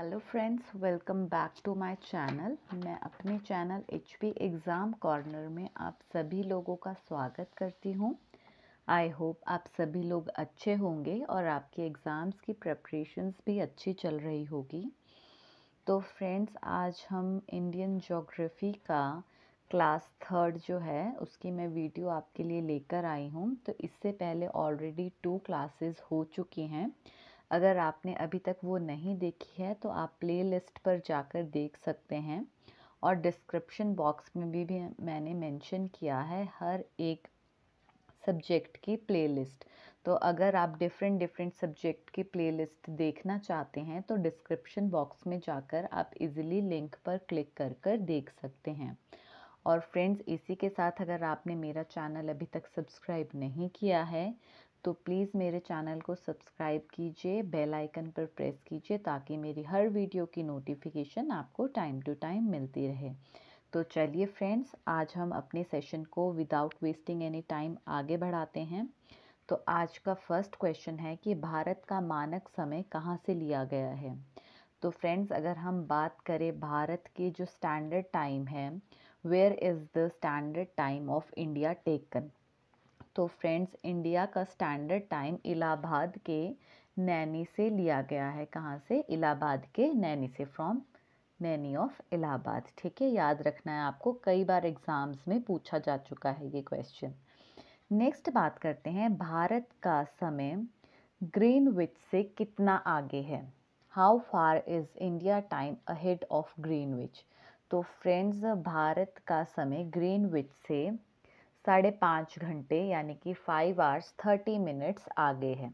hello friends welcome back to my channel मैं अपने channel H P exam corner में आप सभी लोगों का स्वागत करती हूँ आई होप आप सभी लोग अच्छे होंगे और आपके एग्ज़ाम्स की प्रेपरेशंस भी अच्छी चल रही होगी तो फ्रेंड्स आज हम इंडियन जोग्राफ़ी का क्लास थर्ड जो है उसकी मैं वीडियो आपके लिए लेकर आई हूँ तो इससे पहले ऑलरेडी टू क्लासेस हो चुकी हैं अगर आपने अभी तक वो नहीं देखी है तो आप प्लेलिस्ट पर जाकर देख सकते हैं और डिस्क्रिप्शन बॉक्स में भी, भी मैंने मेंशन किया है हर एक सब्जेक्ट की प्लेलिस्ट तो अगर आप डिफरेंट डिफरेंट सब्जेक्ट की प्लेलिस्ट देखना चाहते हैं तो डिस्क्रिप्शन बॉक्स में जाकर आप इजीली लिंक पर क्लिक कर कर देख सकते हैं और फ्रेंड्स इसी के साथ अगर आपने मेरा चैनल अभी तक सब्सक्राइब नहीं किया है तो प्लीज़ मेरे चैनल को सब्सक्राइब कीजिए बेल आइकन पर प्रेस कीजिए ताकि मेरी हर वीडियो की नोटिफिकेशन आपको टाइम टू टाइम मिलती रहे तो चलिए फ्रेंड्स आज हम अपने सेशन को विदाउट वेस्टिंग एनी टाइम आगे बढ़ाते हैं तो आज का फर्स्ट क्वेश्चन है कि भारत का मानक समय कहाँ से लिया गया है तो फ्रेंड्स अगर हम बात करें भारत के जो स्टैंडर्ड टाइम है where is the standard time of India taken तो फ्रेंड्स इंडिया का स्टैंडर्ड टाइम इलाहाबाद के नैनी से लिया गया है कहाँ से इलाहाबाद के नैनी से फ्रॉम नैनी ऑफ इलाहाबाद ठीक है याद रखना है आपको कई बार एग्ज़ाम्स में पूछा जा चुका है ये क्वेश्चन नेक्स्ट बात करते हैं भारत का समय ग्रीन विच से कितना आगे है how far is India time ahead of Greenwich तो फ्रेंड्स भारत का समय ग्रीन विच से साढ़े पाँच घंटे यानी कि फाइव आवर्स थर्टी मिनट्स आगे है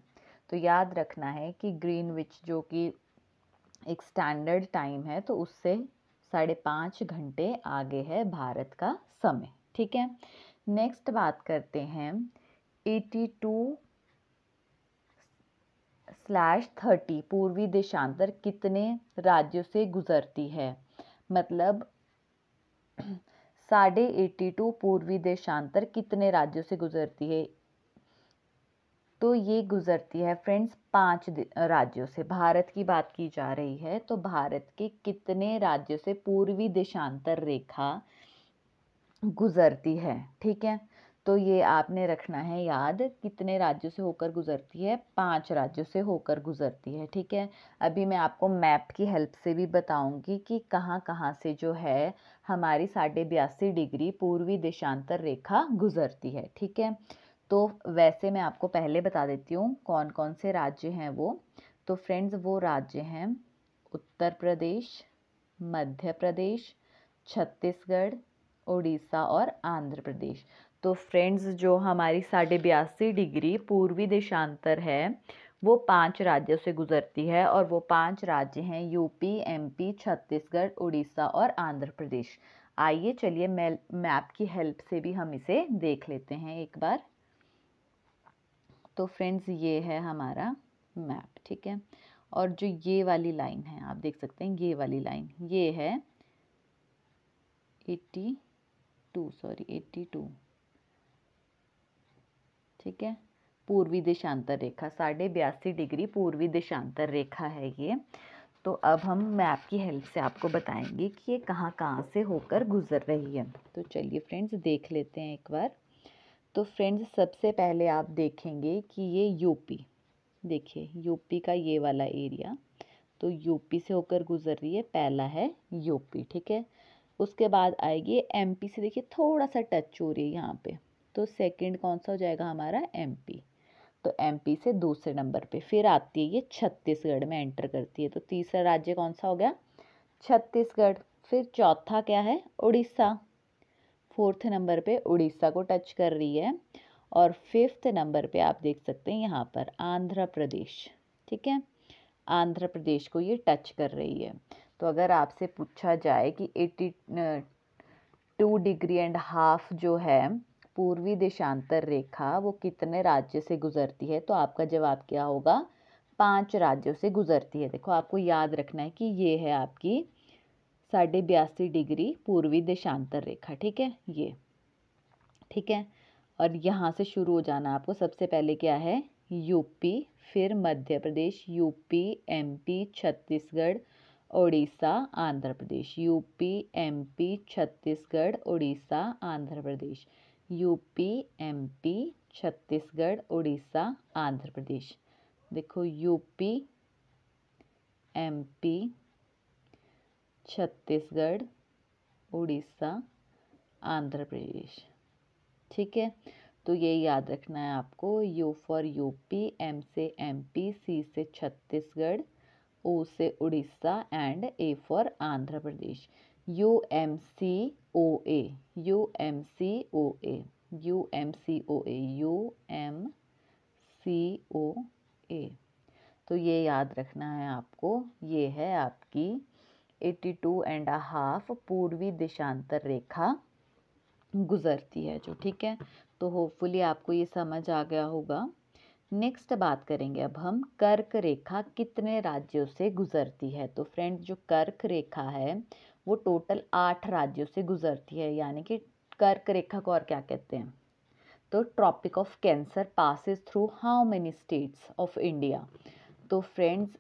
तो याद रखना है कि ग्रीन विच जो कि एक स्टैंडर्ड टाइम है तो उससे साढ़े पाँच घंटे आगे है भारत का समय ठीक है नेक्स्ट बात करते हैं एटी टू स्लैश थर्टी पूर्वी देशांतर कितने राज्यों से गुजरती है मतलब साढ़े एट्टी टू पूर्वी देशांतर कितने राज्यों से गुजरती है तो ये गुजरती है फ्रेंड्स पांच राज्यों से भारत की बात की जा रही है तो भारत के कितने राज्यों से पूर्वी देशांतर रेखा गुजरती है ठीक है तो ये आपने रखना है याद कितने राज्यों से होकर गुजरती है पांच राज्यों से होकर गुजरती है ठीक है अभी मैं आपको मैप की हेल्प से भी बताऊंगी कि कहाँ कहाँ से जो है हमारी साढ़े बयासी डिग्री पूर्वी देशांतर रेखा गुजरती है ठीक है तो वैसे मैं आपको पहले बता देती हूँ कौन कौन से राज्य हैं वो तो फ्रेंड्स वो राज्य हैं उत्तर प्रदेश मध्य प्रदेश छत्तीसगढ़ उड़ीसा और आंध्र प्रदेश तो फ्रेंड्स जो हमारी साढ़े बयासी डिग्री पूर्वी देशांतर है वो पांच राज्यों से गुजरती है और वो पांच राज्य हैं यूपी एमपी छत्तीसगढ़ उड़ीसा और आंध्र प्रदेश आइए चलिए मैप की हेल्प से भी हम इसे देख लेते हैं एक बार तो फ्रेंड्स ये है हमारा मैप ठीक है और जो ये वाली लाइन है आप देख सकते हैं ये वाली लाइन ये है eighty two sorry eighty two ठीक है पूर्वी देशांतर रेखा साढ़े बयासी डिग्री पूर्वी देशांतर रेखा है ये तो अब हम मैप की हेल्प से आपको बताएंगे कि ये कहाँ कहाँ से होकर गुजर रही है तो चलिए फ्रेंड्स देख लेते हैं एक बार तो फ्रेंड्स सबसे पहले आप देखेंगे कि ये यूपी देखिए यूपी का ये वाला एरिया तो यूपी से होकर गुजर रही है पहला है यूपी ठीक है उसके बाद आएगी एमपी से देखिए थोड़ा सा टच हो रही है यहाँ पे तो सेकंड कौन सा हो जाएगा हमारा एमपी तो एमपी से दूसरे नंबर पे फिर आती है ये छत्तीसगढ़ में एंटर करती है तो तीसरा राज्य कौन सा हो गया छत्तीसगढ़ फिर चौथा क्या है उड़ीसा फोर्थ नंबर पे उड़ीसा को टच कर रही है और फिफ्थ नंबर पे आप देख सकते हैं यहाँ पर आंध्र प्रदेश ठीक है आंध्र प्रदेश को ये टच कर रही है तो अगर आपसे पूछा जाए कि eighty two degree and half जो है पूर्वी देशांतर रेखा वो कितने राज्य से गुजरती है तो आपका जवाब क्या होगा पांच राज्यों से गुजरती है देखो आपको याद रखना है कि ये है आपकी साढ़े बयासी डिग्री पूर्वी देशांतर रेखा ठीक है ये ठीक है और यहाँ से शुरू हो जाना आपको सबसे पहले क्या है यूपी फिर Madhya Pradesh UP MP Chhattisgarh Orissa Andhra Pradesh UP MP Chhattisgarh Orissa Andhra Pradesh UP MP Chhattisgarh Orissa Andhra Pradesh देखो यूपी एमपी छत्तीसगढ़ उड़ीसा आंध्र प्रदेश ठीक है तो ये याद रखना है आपको यू फॉर यूपी एम से एमपी सी से छत्तीसगढ़ ओ से Orissa and A for Andhra Pradesh U M C O A U M C O A U M C O A U M C O A तो ये याद रखना है आपको ये है आपकी eighty two and a half पूर्वी दिशांतर रेखा गुजरती है जो ठीक है तो होपफुली आपको ये समझ आ गया होगा नेक्स्ट बात करेंगे अब हम कर्क रेखा कितने राज्यों से गुजरती है तो फ्रेंड जो कर्क रेखा है वो टोटल आठ राज्यों से गुजरती है यानी कि कर्क रेखा को और क्या कहते हैं तो tropic of cancer passes through how many states of India तो friends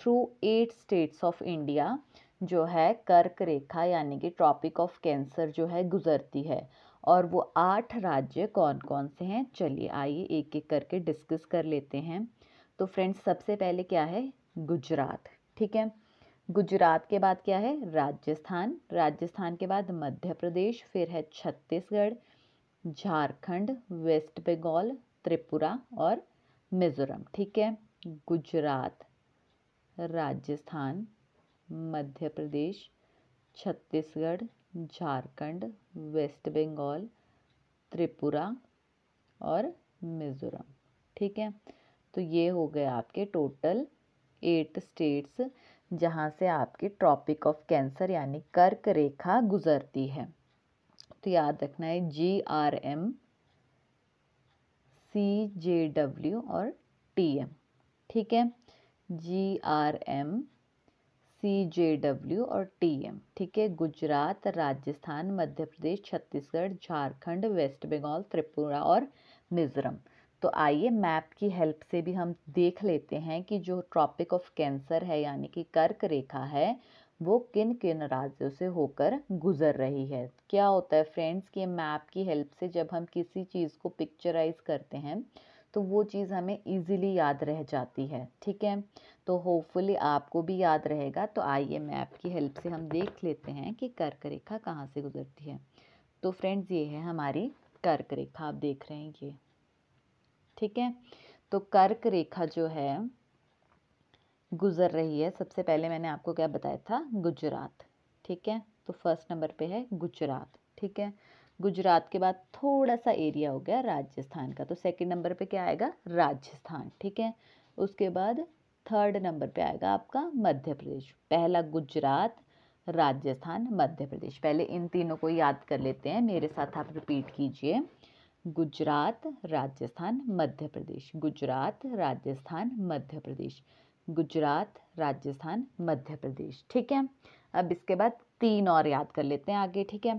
through eight states of India जो है कर्क रेखा यानी कि ट्रॉपिक ऑफ कैंसर जो है गुजरती है और वो आठ राज्य कौन कौन से हैं चलिए आइए एक एक करके डिस्कस कर लेते हैं तो फ्रेंड्स सबसे पहले क्या है गुजरात ठीक है गुजरात के बाद क्या है राजस्थान राजस्थान के बाद मध्य प्रदेश फिर है छत्तीसगढ़ झारखंड वेस्ट बंगाल त्रिपुरा और मिजोरम ठीक है गुजरात राजस्थान मध्य प्रदेश छत्तीसगढ़ झारखंड वेस्ट बंगाल त्रिपुरा और मिजोरम ठीक है तो ये हो गए आपके टोटल एट स्टेट्स जहाँ से आपकी ट्रॉपिक ऑफ कैंसर यानी कर्क रेखा गुजरती है तो याद रखना है G R M C J W और टी एम ठीक है G R M C J W और टी एम ठीक है गुजरात राजस्थान मध्य प्रदेश छत्तीसगढ़ झारखंड वेस्ट बंगाल त्रिपुरा और मिज़ोरम तो आइए मैप की हेल्प से भी हम देख लेते हैं कि जो ट्रॉपिक ऑफ कैंसर है यानी कि कर्क रेखा है वो किन किन राज्यों से होकर गुजर रही है क्या होता है फ्रेंड्स कि मैप की हेल्प से जब हम किसी चीज़ को पिक्चराइज करते हैं तो वो चीज़ हमें इजीली याद रह जाती है ठीक है तो होपफुली आपको भी याद रहेगा तो आइए मैप की हेल्प से हम देख लेते हैं कि कर्क रेखा कहाँ से गुजरती है तो फ्रेंड्स ये है हमारी कर्क रेखा आप देख रहे हैं ये ठीक है तो कर्क रेखा जो है गुजर रही है सबसे पहले मैंने आपको क्या बताया था गुजरात ठीक है तो फर्स्ट नंबर पे है गुजरात ठीक है गुजरात के बाद थोड़ा सा एरिया हो गया राजस्थान का तो सेकंड नंबर पे क्या आएगा राजस्थान ठीक है उसके बाद थर्ड नंबर पे आएगा आपका मध्य प्रदेश पहला गुजरात राजस्थान मध्य प्रदेश पहले इन तीनों को याद कर लेते हैं मेरे साथ आप रिपीट कीजिए गुजरात राजस्थान मध्य प्रदेश गुजरात राजस्थान मध्य प्रदेश गुजरात राजस्थान मध्य प्रदेश ठीक है अब इसके बाद तीन और याद कर लेते हैं आगे ठीक है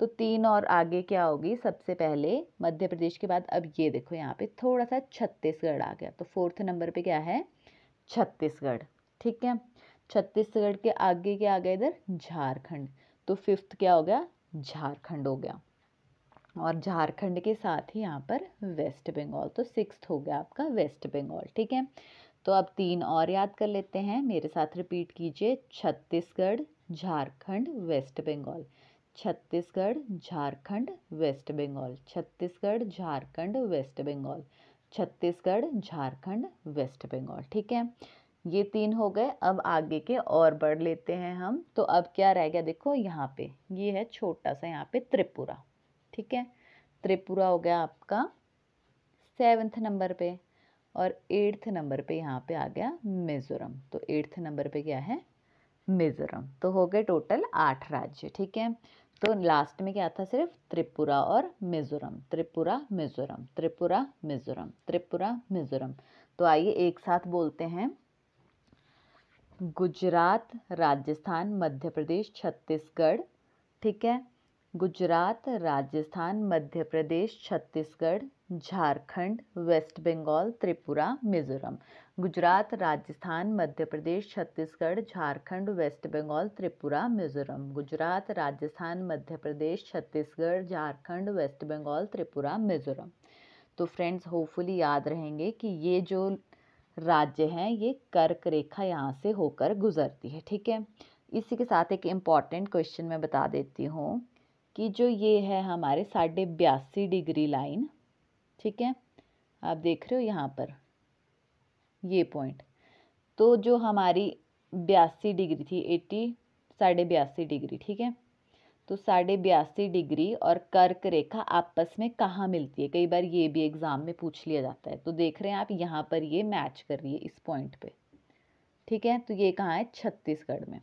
तो तीन और आगे क्या होगी सबसे पहले मध्य प्रदेश के बाद अब ये देखो यहाँ पे थोड़ा सा छत्तीसगढ़ आ गया तो फोर्थ नंबर पे क्या है छत्तीसगढ़ ठीक है छत्तीसगढ़ के आगे क्या आ गया इधर झारखंड तो फिफ्थ क्या हो गया झारखंड हो गया और झारखंड के साथ ही यहाँ पर वेस्ट बंगाल तो सिक्स हो गया आपका वेस्ट बंगाल ठीक है तो अब तीन और याद कर लेते हैं मेरे साथ रिपीट कीजिए Chhattisgarh Jharkhand west Bengal Chhattisgarh Jharkhand west Bengal Chhattisgarh Jharkhand west Bengal Chhattisgarh Jharkhand west Bengal ठीक है ये तीन हो गए अब आगे के और बढ़ लेते हैं हम तो अब क्या रह गया देखो यहाँ पे ये है छोटा सा यहाँ पे त्रिपुरा ठीक है त्रिपुरा हो गया आपका सेवन्थ नंबर पे और एट्थ नंबर पे यहाँ पे आ गया मिज़ोरम तो एट्थ नंबर पे क्या है मिज़ोरम तो हो गए टोटल आठ राज्य ठीक है तो लास्ट में क्या था सिर्फ त्रिपुरा और मिज़ोरम त्रिपुरा मिज़ोरम त्रिपुरा मिज़ोरम त्रिपुरा मिज़ोरम तो आइए एक साथ बोलते हैं गुजरात राजस्थान मध्य प्रदेश छत्तीसगढ़ ठीक है Gujarat Rajasthan Madhya Pradesh Chhattisgarh Jharkhand west Bengal Tripura Mizoram Gujarat Rajasthan Madhya Pradesh Chhattisgarh Jharkhand west Bengal Tripura Mizoram Gujarat Rajasthan Madhya Pradesh Chhattisgarh Jharkhand west Bengal Tripura Mizoram तो फ्रेंड्स होपफुली याद रहेंगे कि ये जो राज्य हैं ये कर्क रेखा यहाँ से होकर गुजरती है ठीक है इसी के साथ एक इम्पॉर्टेंट क्वेश्चन मैं बता देती हूँ कि जो ये है हमारे साढ़े बयासी डिग्री लाइन ठीक है आप देख रहे हो यहाँ पर ये पॉइंट तो जो हमारी बयासी डिग्री थी एट्टी साढ़े बयासी डिग्री ठीक है तो साढ़े बयासी डिग्री और कर्क रेखा आपस में कहाँ मिलती है कई बार ये भी एग्ज़ाम में पूछ लिया जाता है तो देख रहे हैं आप यहाँ पर ये मैच कर रही है इस पॉइंट पे ठीक है तो ये कहाँ है छत्तीसगढ़ में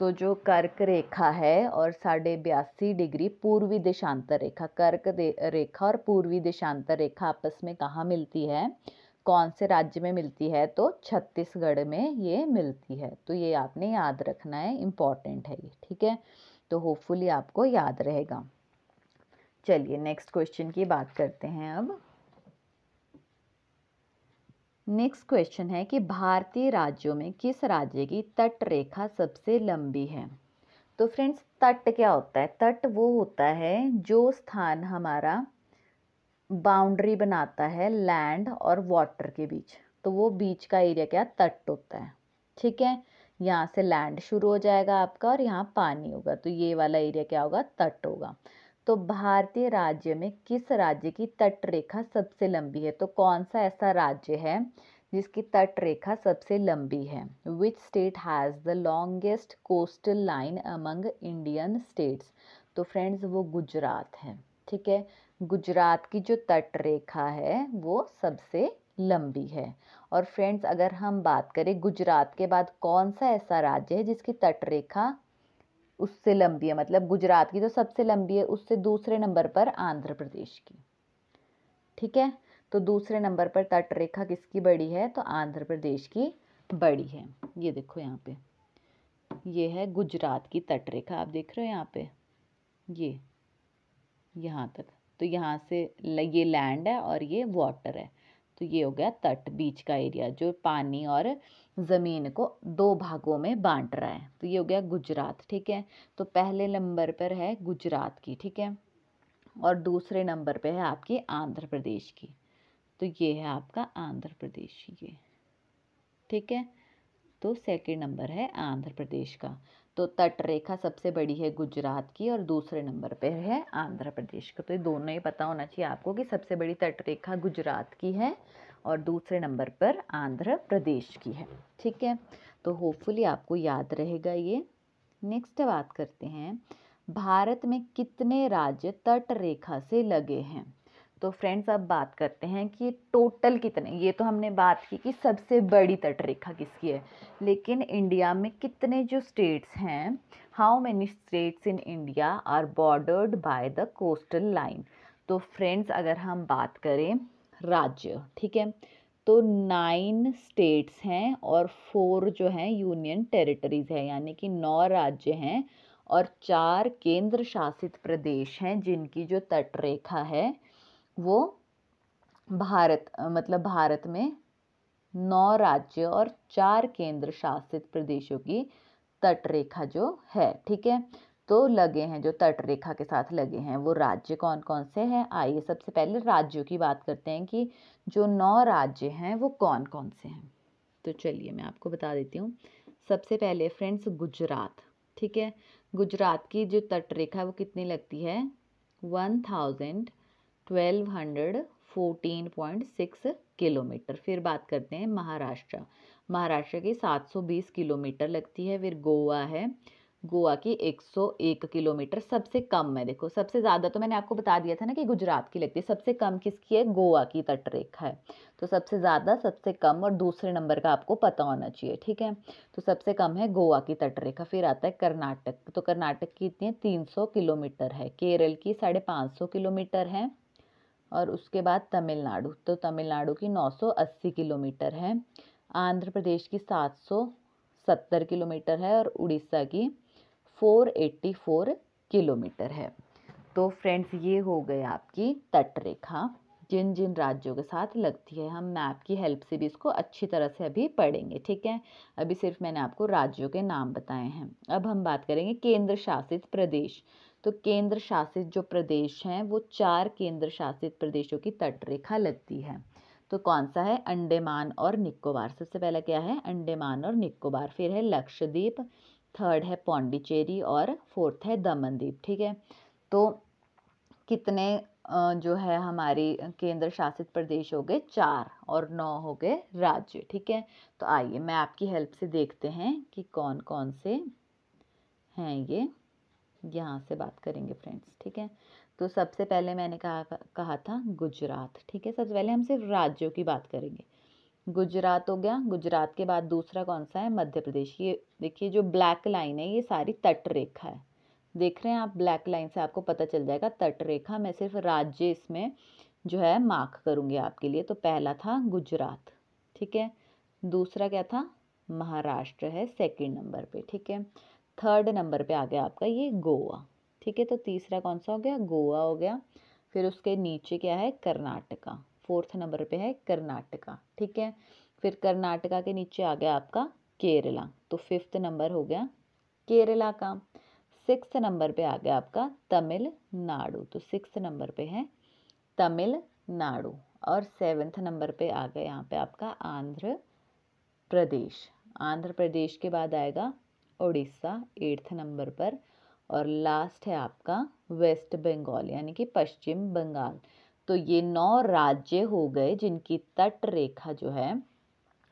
तो जो कर्क रेखा है और साढ़े बयासी डिग्री पूर्वी देशांतर रेखा कर्क दे, रेखा और पूर्वी देशांतर रेखा आपस में कहाँ मिलती है कौन से राज्य में मिलती है तो छत्तीसगढ़ में ये मिलती है तो ये आपने याद रखना है इम्पॉर्टेंट है ये ठीक है तो होपफुली आपको याद रहेगा चलिए नेक्स्ट क्वेश्चन की बात करते हैं अब नेक्स्ट क्वेश्चन है कि भारतीय राज्यों में किस राज्य की तट रेखा सबसे लंबी है तो फ्रेंड्स तट क्या होता है तट वो होता है जो स्थान हमारा बाउंड्री बनाता है लैंड और वाटर के बीच तो वो बीच का एरिया क्या तट होता है ठीक है यहाँ से लैंड शुरू हो जाएगा आपका और यहाँ पानी होगा तो ये वाला एरिया क्या होगा तट होगा तो भारतीय राज्य में किस राज्य की तट रेखा सबसे लंबी है तो कौन सा ऐसा राज्य है जिसकी तट रेखा सबसे लंबी है which state has the longest coastal line among Indian states तो फ्रेंड्स वो गुजरात है ठीक है गुजरात की जो तट रेखा है वो सबसे लंबी है और फ्रेंड्स अगर हम बात करें गुजरात के बाद कौन सा ऐसा राज्य है जिसकी तटरेखा उससे लंबी है मतलब गुजरात की जो तो सबसे लंबी है उससे दूसरे नंबर पर आंध्र प्रदेश की ठीक है तो दूसरे नंबर पर तट रेखा किसकी बड़ी है तो आंध्र प्रदेश की बड़ी है ये देखो यहाँ पे ये है गुजरात की तट रेखा आप देख रहे हो यहाँ पे ये यहाँ तक तो यहाँ से ये लैंड है और ये वाटर है तो ये हो गया तट बीच का एरिया जो पानी और ज़मीन को दो भागों में बांट रहा है तो ये हो गया गुजरात ठीक है तो पहले नंबर पर है गुजरात की ठीक है और दूसरे नंबर पर है आपकी आंध्र प्रदेश की तो ये है आपका आंध्र प्रदेश ये ठीक है तो सेकंड नंबर है आंध्र प्रदेश का तो तट रेखा सबसे बड़ी है गुजरात की और दूसरे नंबर पे है आंध्र प्रदेश का तो ये दोनों ही पता होना चाहिए आपको कि सबसे बड़ी तट रेखा गुजरात की है और दूसरे नंबर पर आंध्र प्रदेश की है ठीक है तो होपफुली आपको याद रहेगा ये नेक्स्ट बात करते हैं भारत में कितने राज्य तट रेखा से लगे हैं तो फ्रेंड्स अब बात करते हैं कि टोटल कितने ये तो हमने बात की कि सबसे बड़ी तट रेखा किसकी है लेकिन इंडिया में कितने जो स्टेट्स हैं how many states in India are bordered by the coastal line तो फ्रेंड्स अगर हम बात करें राज्य ठीक है तो नाइन स्टेट्स हैं और फोर जो हैं यूनियन टेरिटरीज हैं यानी कि नौ राज्य हैं और चार केंद्र शासित प्रदेश हैं जिनकी जो तटरेखा है वो भारत मतलब भारत में नौ राज्य और चार केंद्र शासित प्रदेशों की तटरेखा जो है ठीक है तो लगे हैं जो तट रेखा के साथ लगे हैं वो राज्य कौन कौन से हैं आइए सबसे पहले राज्यों की बात करते हैं कि जो नौ राज्य हैं वो कौन कौन से हैं तो चलिए मैं आपको बता देती हूँ सबसे पहले फ्रेंड्स गुजरात ठीक है गुजरात की जो तट रेखा है वो कितनी लगती है one thousand twelve hundred fourteen point six kilometre फिर बात करते हैं महाराष्ट्र महाराष्ट्र की सात सौ बीस किलोमीटर लगती है फिर गोवा है गोवा की 101 किलोमीटर सबसे कम है देखो सबसे ज़्यादा तो मैंने आपको बता दिया था ना कि गुजरात की लगती है सबसे कम किसकी है गोवा की तटरेखा है तो सबसे ज़्यादा सबसे कम और दूसरे नंबर का आपको पता होना चाहिए ठीक है तो सबसे कम है गोवा की तटरेखा फिर आता है कर्नाटक तो कर्नाटक की इतनी तीन किलोमीटर है केरल की साढ़े किलोमीटर है और उसके बाद तमिलनाडु तो तमिलनाडु की नौ किलोमीटर है आंध्र प्रदेश की सात सत्तर किलोमीटर है और उड़ीसा की 484 किलोमीटर है तो फ्रेंड्स ये हो गए आपकी तट रेखा जिन जिन राज्यों के साथ लगती है हम मैप की हेल्प से भी इसको अच्छी तरह से अभी पढ़ेंगे ठीक है अभी सिर्फ मैंने आपको राज्यों के नाम बताए हैं अब हम बात करेंगे केंद्र शासित प्रदेश तो केंद्र शासित जो प्रदेश हैं वो चार केंद्र शासित प्रदेशों की तटरेखा लगती है तो कौन सा है अंडेमान और निकोबार सबसे पहला क्या है अंडेमान और निकोबार फिर है लक्षद्वीप थर्ड है पौंडीचेरी और फोर्थ है दमनदीप ठीक है तो कितने जो है हमारी केंद्र शासित प्रदेश हो गए चार और नौ हो गए राज्य ठीक है तो आइए मैं आपकी हेल्प से देखते हैं कि कौन कौन से हैं ये यहाँ से बात करेंगे फ्रेंड्स ठीक है तो सबसे पहले मैंने कहा कहा था गुजरात ठीक है सबसे पहले हम सिर्फ राज्यों की बात करेंगे गुजरात हो गया गुजरात के बाद दूसरा कौन सा है मध्य प्रदेश ये देखिए जो ब्लैक लाइन है ये सारी तट रेखा है देख रहे हैं आप ब्लैक लाइन से आपको पता चल जाएगा तट रेखा मैं सिर्फ राज्य इसमें जो है मार्क करूँगी आपके लिए तो पहला था गुजरात ठीक है दूसरा क्या था महाराष्ट्र है सेकेंड नंबर पर ठीक है थर्ड नंबर पर आ गया आपका ये गोवा ठीक है तो तीसरा कौन सा हो गया गोवा हो गया फिर उसके नीचे क्या है कर्नाटका फोर्थ नंबर पे है कर्नाटका ठीक है फिर कर्नाटका के नीचे आ गया आपका केरला तो फिफ्थ नंबर हो गया केरला का सिक्स नंबर पे आ गया आपका तमिलनाडु तो सिक्स नंबर पे है तमिलनाडु और सेवन्थ नंबर पे आ गया यहाँ पे आपका आंध्र प्रदेश आंध्र प्रदेश के बाद आएगा उड़ीसा एट्थ नंबर पर और लास्ट है आपका वेस्ट बंगाल यानी कि पश्चिम बंगाल तो ये नौ राज्य हो गए जिनकी तट रेखा जो है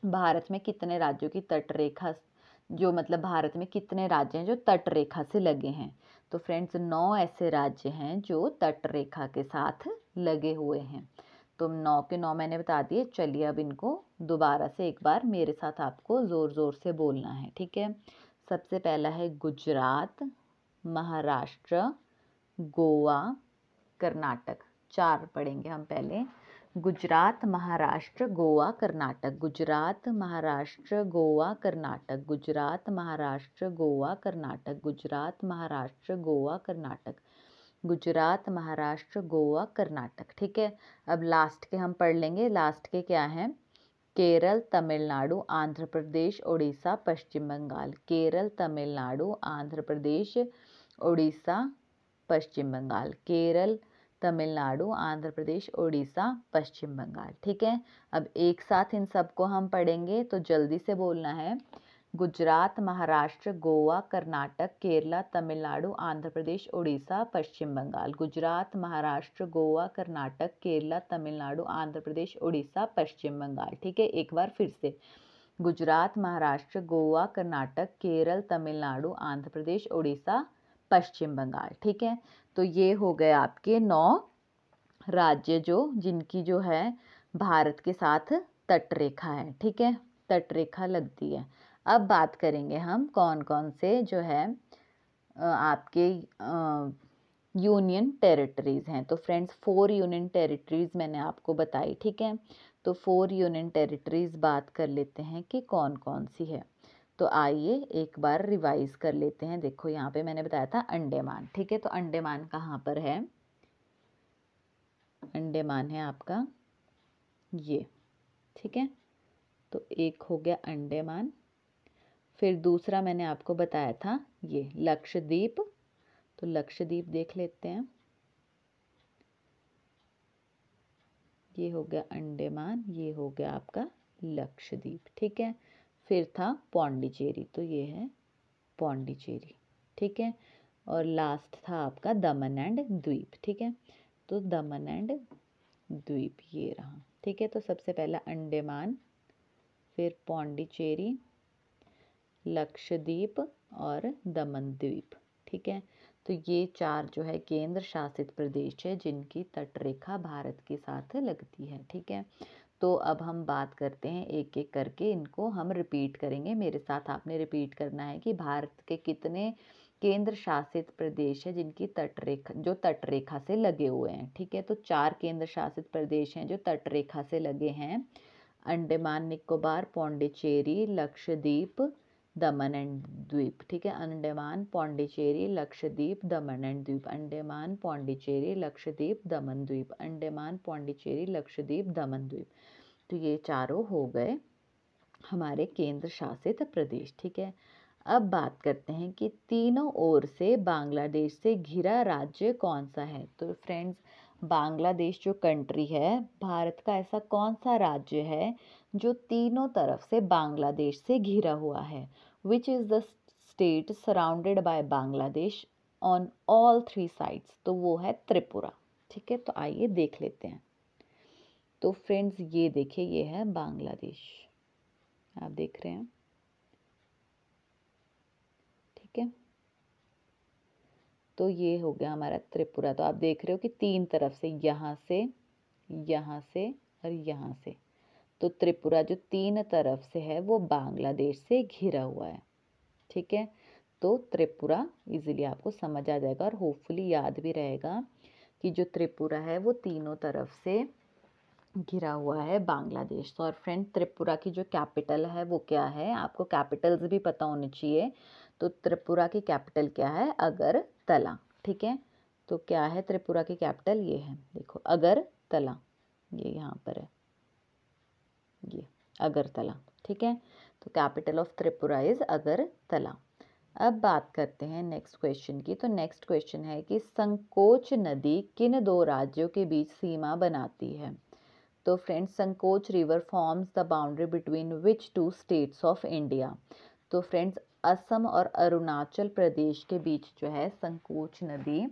भारत में कितने राज्यों की तट रेखा जो मतलब भारत में कितने राज्य हैं जो तट रेखा से लगे हैं तो फ्रेंड्स नौ ऐसे राज्य हैं जो तट रेखा के साथ लगे हुए हैं तो नौ के नौ मैंने बता दिए चलिए अब इनको दोबारा से एक बार मेरे साथ आपको ज़ोर ज़ोर से बोलना है ठीक है सबसे पहला है गुजरात महाराष्ट्र गोवा कर्नाटक चार पढ़ेंगे हम पहले गुजरात महाराष्ट्र गोवा कर्नाटक गुजरात महाराष्ट्र गोवा कर्नाटक गुजरात महाराष्ट्र गोवा कर्नाटक गुजरात महाराष्ट्र गोवा कर्नाटक गुजरात महाराष्ट्र गोवा कर्नाटक ठीक है अब लास्ट के हम पढ़ लेंगे लास्ट के क्या हैं केरल तमिलनाडु आंध्र प्रदेश उड़ीसा पश्चिम बंगाल केरल तमिलनाडु आंध्र प्रदेश उड़ीसा पश्चिम बंगाल केरल तमिलनाडु आंध्र प्रदेश उड़ीसा पश्चिम बंगाल ठीक है अब एक साथ इन सबको हम पढ़ेंगे तो जल्दी से बोलना है गुजरात महाराष्ट्र गोवा कर्नाटक केरला तमिलनाडु आंध्र प्रदेश उड़ीसा पश्चिम बंगाल गुजरात महाराष्ट्र गोवा कर्नाटक केरला तमिलनाडु आंध्र प्रदेश उड़ीसा पश्चिम बंगाल ठीक है एक बार फिर से गुजरात महाराष्ट्र गोवा कर्नाटक केरल तमिलनाडु आंध्र प्रदेश उड़ीसा पश्चिम बंगाल ठीक है तो ये हो गए आपके नौ राज्य जो जिनकी जो है भारत के साथ तटरेखा है ठीक है तटरेखा लगती है अब बात करेंगे हम कौन कौन से जो है आपके यूनियन टेरिटरीज़ हैं तो फ्रेंड्स फोर यूनियन टेरिटरीज़ मैंने आपको बताई ठीक है तो फोर यूनियन टेरिटरीज़ बात कर लेते हैं कि कौन कौन सी है तो आइए एक बार रिवाइज़ कर लेते हैं देखो यहाँ पे मैंने बताया था अंडेमान ठीक है तो अंडेमान कहाँ पर है अंडेमान है आपका ये ठीक है तो एक हो गया अंडेमान फिर दूसरा मैंने आपको बताया था ये लक्षद्वीप तो लक्षद्वीप देख लेते हैं ये हो गया अंडेमान ये हो गया आपका लक्षद्वीप ठीक है फिर था पौंडीचेरी तो ये है पौंडीचेरी ठीक है और लास्ट था आपका दमन एंड द्वीप ठीक है तो दमन एंड द्वीप ये रहा ठीक है तो सबसे पहला अंडेमान फिर पौंडीचेरी लक्षद्वीप और दमन द्वीप ठीक है तो ये चार जो है केंद्र शासित प्रदेश है जिनकी तटरेखा भारत के साथ लगती है ठीक है तो अब हम बात करते हैं एक एक करके इनको हम रिपीट करेंगे मेरे साथ आपने रिपीट करना है कि भारत के कितने केंद्र शासित प्रदेश है जिनकी तटरेखा जो तटरेखा से लगे हुए हैं ठीक है तो चार केंद्र शासित प्रदेश हैं जो तटरेखा से लगे हैं अंडमान निकोबार पौंडिचेरी लक्षद्वीप दमन एंड द्वीप ठीक है अंडमान पौंडीचेरी लक्षद्वीप दमन एंड द्वीप अंडमान पौंडीचेरी लक्षद्वीप दमन द्वीप अंडमान पौंडीचेरी लक्षद्वीप दमन द्वीप तो ये चारों हो गए हमारे केंद्र शासित प्रदेश ठीक है अब बात करते हैं कि तीनों ओर से बांग्लादेश से घिरा राज्य कौन सा है तो फ्रेंड्स बांग्लादेश जो कंट्री है भारत का ऐसा कौन सा राज्य है जो तीनों तरफ से बांग्लादेश से घिरा हुआ है which is the state surrounded by Bangladesh on all three sides तो वो है त्रिपुरा ठीक है तो आइए देख लेते हैं तो फ्रेंड्स ये देखिए ये है बांग्लादेश आप देख रहे हैं ठीक है तो ये हो गया हमारा त्रिपुरा तो आप देख रहे हो कि तीन तरफ से यहाँ से यहाँ से और यहाँ से तो त्रिपुरा जो तीन तरफ से है वो बांग्लादेश से घिरा हुआ है ठीक है तो त्रिपुरा इजीली आपको समझ आ जाएगा और होपफुली याद भी रहेगा कि जो त्रिपुरा है वो तीनों तरफ से घिरा हुआ है बांग्लादेश तो और फ्रेंड त्रिपुरा की जो कैपिटल है वो क्या है आपको कैपिटल्स भी पता होने चाहिए तो त्रिपुरा की कैपिटल क्या है अगर तला ठीक है तो क्या है त्रिपुरा की कैपिटल ये है देखो तला ये यहाँ पर है ये अगरतला ठीक है तो capital of Tripura is Agartala अब बात करते हैं नेक्स्ट क्वेश्चन की तो नेक्स्ट क्वेश्चन है कि संकोच नदी किन दो राज्यों के बीच सीमा बनाती है तो friends Sankosh river forms the boundary between which two states of India तो फ्रेंड्स असम और अरुणाचल प्रदेश के बीच जो है संकोच नदी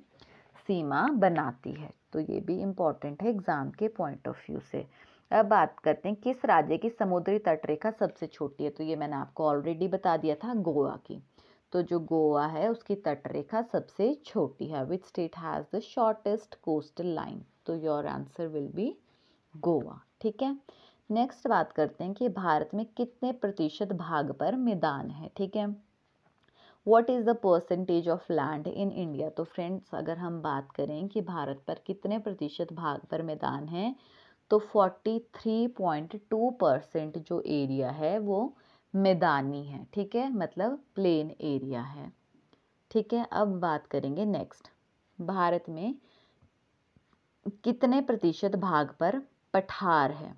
सीमा बनाती है तो ये भी इम्पॉर्टेंट है एग्ज़ाम के पॉइंट ऑफ व्यू से अब बात करते हैं किस राज्य की समुद्री तटरेखा सबसे छोटी है तो ये मैंने आपको ऑलरेडी बता दिया था गोवा की तो जो गोवा है उसकी तटरेखा सबसे छोटी है which state has the shortest coastal line तो your answer will be Goa ठीक है नेक्स्ट बात करते हैं कि भारत में कितने प्रतिशत भाग पर मैदान है ठीक है what is the percentage of land in India तो फ्रेंड्स अगर हम बात करें कि भारत पर कितने प्रतिशत भाग पर मैदान है तो 43.2 परसेंट जो एरिया है वो मैदानी है ठीक है मतलब प्लेन एरिया है ठीक है अब बात करेंगे नेक्स्ट भारत में कितने प्रतिशत भाग पर पठार है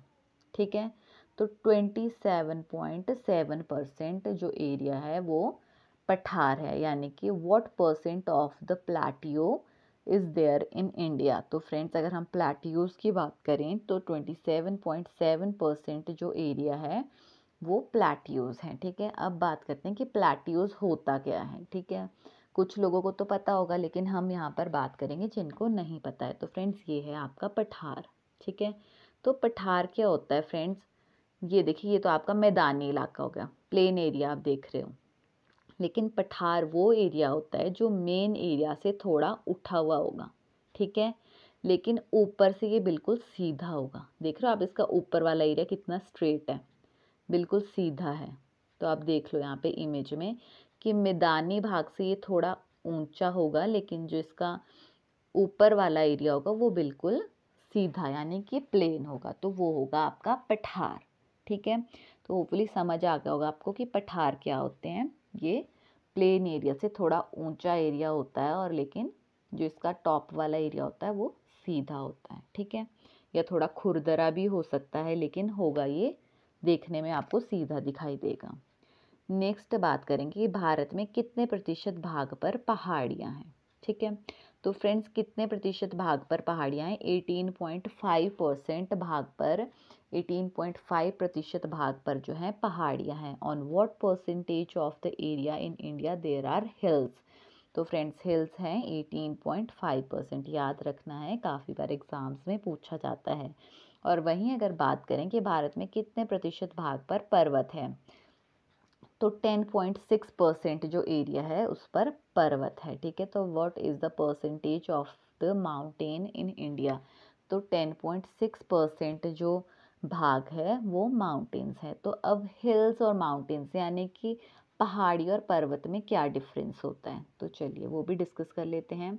ठीक है तो 27.7 परसेंट जो एरिया है वो पठार है यानी कि what percent of the plateau is there in India तो फ्रेंड्स अगर हम प्लेट्यूज़ की बात करें तो 27.7 परसेंट जो एरिया है वो प्लेट्यूज़ हैं ठीक है अब बात करते हैं कि प्लेट्यूज़ होता क्या है ठीक है कुछ लोगों को तो पता होगा लेकिन हम यहाँ पर बात करेंगे जिनको नहीं पता है तो फ्रेंड्स ये है आपका पठार ठीक है तो पठार क्या होता है फ्रेंड्स ये देखिए ये तो आपका मैदानी इलाका हो गया प्लेन एरिया आप देख रहे हो लेकिन पठार वो एरिया होता है जो मेन एरिया से थोड़ा उठा हुआ होगा ठीक है लेकिन ऊपर से ये बिल्कुल सीधा होगा देख रहे हो आप इसका ऊपर वाला एरिया कितना स्ट्रेट है बिल्कुल सीधा है तो आप देख लो यहाँ पे इमेज में कि मैदानी भाग से ये थोड़ा ऊंचा होगा लेकिन जो इसका ऊपर वाला एरिया होगा वो बिल्कुल सीधा यानी कि प्लेन होगा तो वो होगा आपका पठार ठीक है तो होपली समझ आ गया होगा आपको कि पठार क्या होते हैं ये प्लेन एरिया से थोड़ा ऊंचा एरिया होता है और लेकिन जो इसका टॉप वाला एरिया होता है वो सीधा होता है ठीक है या थोड़ा खुरदरा भी हो सकता है लेकिन होगा ये देखने में आपको सीधा दिखाई देगा नेक्स्ट बात करेंगे कि भारत में कितने प्रतिशत भाग पर पहाड़ियाँ हैं ठीक है तो फ्रेंड्स कितने प्रतिशत भाग पर पहाड़ियाँ हैं एटीन पॉइंट फाइव परसेंट भाग पर 18.5 प्रतिशत भाग पर जो है पहाड़ियाँ हैं on what percentage of the area in India there are hills तो फ्रेंड्स हिल्स हैं 18.5 परसेंट याद रखना है काफ़ी बार एग्ज़ाम्स में पूछा जाता है और वहीं अगर बात करें कि भारत में कितने प्रतिशत भाग पर पर्वत हैं तो 10.6 परसेंट जो एरिया है उस पर पर्वत है ठीक है तो what is the percentage of the mountain in India तो 10.6 परसेंट जो भाग है वो माउंटेन्स है तो अब हिल्स और माउंटेन्स यानी कि पहाड़ी और पर्वत में क्या डिफरेंस होता है तो चलिए वो भी डिस्कस कर लेते हैं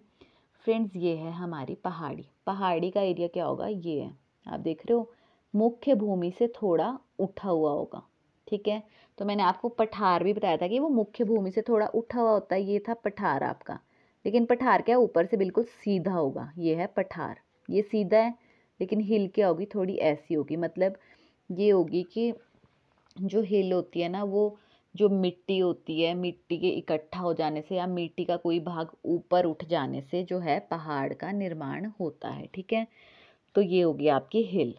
फ्रेंड्स ये है हमारी पहाड़ी पहाड़ी का एरिया क्या होगा ये है आप देख रहे हो मुख्य भूमि से थोड़ा उठा हुआ होगा ठीक है तो मैंने आपको पठार भी बताया था कि वो मुख्य भूमि से थोड़ा उठा हुआ होता है ये था पठार आपका लेकिन पठार क्या ऊपर से बिल्कुल सीधा होगा ये है पठार ये सीधा है लेकिन हिल क्या होगी थोड़ी ऐसी होगी मतलब ये होगी कि जो हिल होती है ना वो जो मिट्टी होती है मिट्टी के इकट्ठा हो जाने से या मिट्टी का कोई भाग ऊपर उठ जाने से जो है पहाड़ का निर्माण होता है ठीक है तो ये होगी आपकी हिल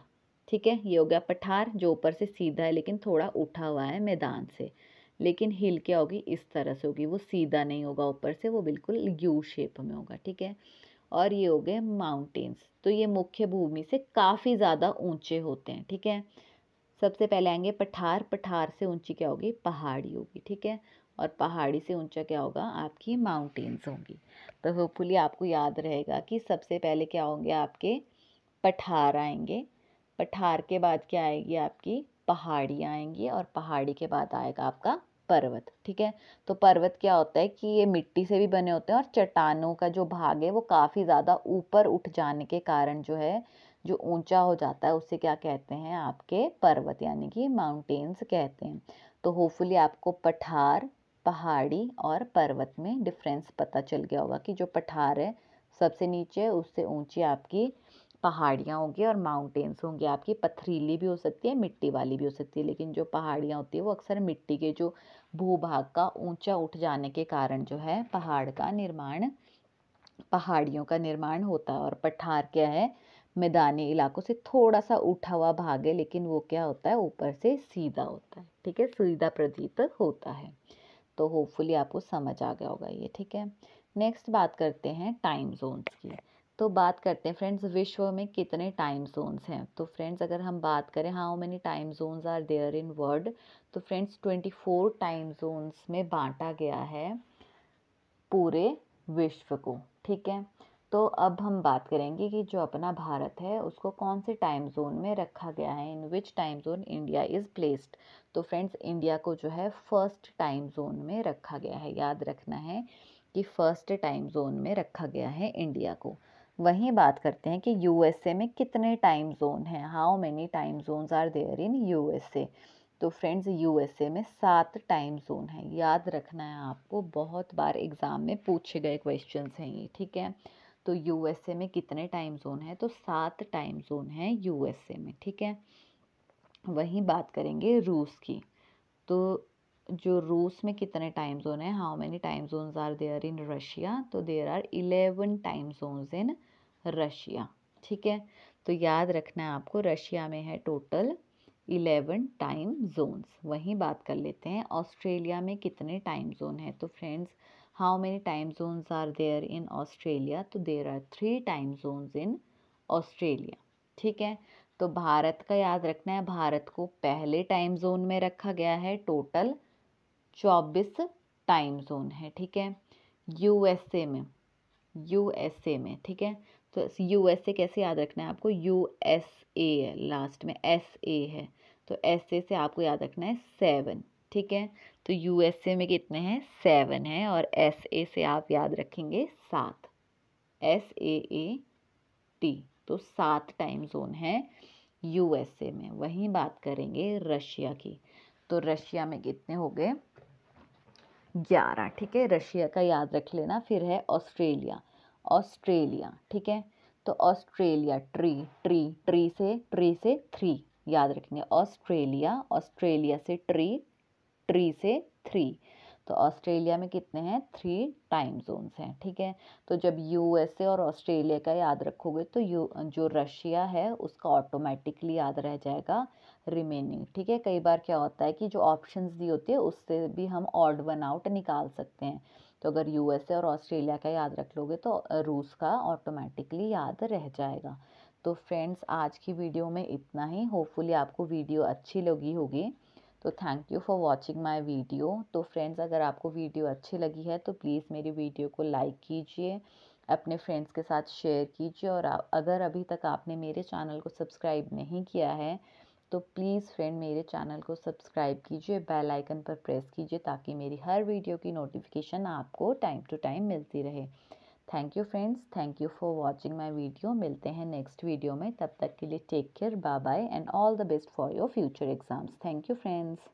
ठीक है ये हो गया पठार जो ऊपर से सीधा है लेकिन थोड़ा उठा हुआ है मैदान से लेकिन हिल क्या होगी इस तरह से होगी वो सीधा नहीं होगा ऊपर से वो बिल्कुल यू शेप में होगा ठीक है और ये हो गए माउंटेन्स तो ये मुख्य भूमि से काफ़ी ज़्यादा ऊंचे होते हैं ठीक है सबसे पहले आएंगे पठार पठार से ऊंची क्या होगी पहाड़ी होगी ठीक है और पहाड़ी से ऊंचा क्या होगा आपकी माउंटेन्स होंगी तो होपफुली आपको याद रहेगा कि सबसे पहले क्या होंगे आपके पठार आएंगे पठार के बाद क्या आएगी आपकी पहाड़ी आएंगी और पहाड़ी के बाद आएगा आपका पर्वत ठीक है तो पर्वत क्या होता है कि ये मिट्टी से भी बने होते हैं और चट्टानों का जो भाग है वो काफ़ी ज़्यादा ऊपर उठ जाने के कारण जो है जो ऊंचा हो जाता है उसे क्या कहते हैं आपके पर्वत यानी कि माउंटेन्स कहते हैं तो होपफुली आपको पठार पहाड़ी और पर्वत में डिफरेंस पता चल गया होगा कि जो पठार है सबसे नीचे उससे ऊंची आपकी पहाड़ियाँ होंगी और माउंटेन्स होंगे आपकी पथरीली भी हो सकती है मिट्टी वाली भी हो सकती है लेकिन जो पहाड़ियाँ होती है वो अक्सर मिट्टी के जो भूभाग का ऊंचा उठ जाने के कारण जो है पहाड़ का निर्माण पहाड़ियों का निर्माण होता है और पठार क्या है मैदानी इलाकों से थोड़ा सा उठा हुआ भाग है लेकिन वो क्या होता है ऊपर से सीधा होता है ठीक है सीधा प्रतीत होता है तो होपफुली आपको समझ आ गया होगा ये ठीक है नेक्स्ट बात करते हैं टाइम जोन्स की तो बात करते हैं फ्रेंड्स विश्व में कितने टाइम जोन्स हैं तो फ्रेंड्स अगर हम बात करें how many time zones are there in world तो friends twenty four time zones में बांटा गया है पूरे विश्व को ठीक है तो अब हम बात करेंगे कि जो अपना भारत है उसको कौन से टाइम जोन में रखा गया है in which time zone India is placed तो फ्रेंड्स इंडिया को जो है फर्स्ट टाइम जोन में रखा गया है याद रखना है कि फर्स्ट टाइम जोन में रखा गया है इंडिया को वहीं बात करते हैं कि यूएसए में कितने टाइम जोन हैं how many time zone are there in USA तो फ्रेंड्स यूएसए में सात टाइम जोन है याद रखना है आपको बहुत बार एग्ज़ाम में पूछे गए क्वेश्चन हैं ये ठीक है तो यूएसए में कितने टाइम जोन है तो सात टाइम जोन है यूएसए में ठीक है वहीं बात करेंगे रूस की तो जो रूस में कितने टाइम जोन है how many time zones are there in Russia तो there are eleven time zones in Russia ठीक है तो याद रखना है आपको रशिया में है टोटल इलेवन टाइम जोन्स वहीं बात कर लेते हैं ऑस्ट्रेलिया में कितने टाइम जोन है तो friends how many time zones are there in Australia तो there are three time zones in Australia ठीक है तो भारत का याद रखना है भारत को पहले टाइम जोन में रखा गया है टोटल चौबीस टाइम जोन है ठीक है यूएसए में यूएसए में ठीक है तो यूएसए कैसे याद रखना है आपको यूएसए है लास्ट में एस ए है तो एस ए से आपको याद रखना है सेवन ठीक है तो यूएसए में कितने हैं सेवन है और एस ए से आप याद रखेंगे सात एस ए ए टी तो सात टाइम जोन है यूएसए में वहीं बात करेंगे रशिया की तो रशिया में कितने हो गए ग्यारह ठीक है रशिया का याद रख लेना फिर है ऑस्ट्रेलिया ऑस्ट्रेलिया ठीक है तो ऑस्ट्रेलिया ट्री ट्री ट्री से ट्री से थ्री याद रखेंगे ऑस्ट्रेलिया ऑस्ट्रेलिया से ट्री ट्री से थ्री तो ऑस्ट्रेलिया में कितने हैं थ्री टाइम जोन्स हैं ठीक है तो जब यूएसए और ऑस्ट्रेलिया का याद रखोगे तो यू जो रशिया है उसका ऑटोमेटिकली याद रह जाएगा रिमेनिंग ठीक है कई बार क्या होता है कि जो ऑप्शंस दी होती है उससे भी हम ऑड वन आउट निकाल सकते हैं तो अगर यूएसए और ऑस्ट्रेलिया का याद रख लोगे तो रूस का ऑटोमेटिकली याद रह जाएगा तो फ्रेंड्स आज की वीडियो में इतना ही होपफुली आपको वीडियो अच्छी लगी होगी तो thank you for watching my video तो फ्रेंड्स अगर आपको वीडियो अच्छी लगी है तो प्लीज़ मेरी वीडियो को लाइक कीजिए अपने फ्रेंड्स के साथ शेयर कीजिए और अगर अभी तक आपने मेरे चैनल को सब्सक्राइब नहीं किया है तो प्लीज़ फ्रेंड मेरे चैनल को सब्सक्राइब कीजिए बेल आइकन पर प्रेस कीजिए ताकि मेरी हर वीडियो की नोटिफिकेशन आपको टाइम टू टाइम मिलती रहे thank you friends thank you for watching my video मिलते हैं नेक्स्ट वीडियो में तब तक के लिए take care bye bye and all the best for your future exams thank you friends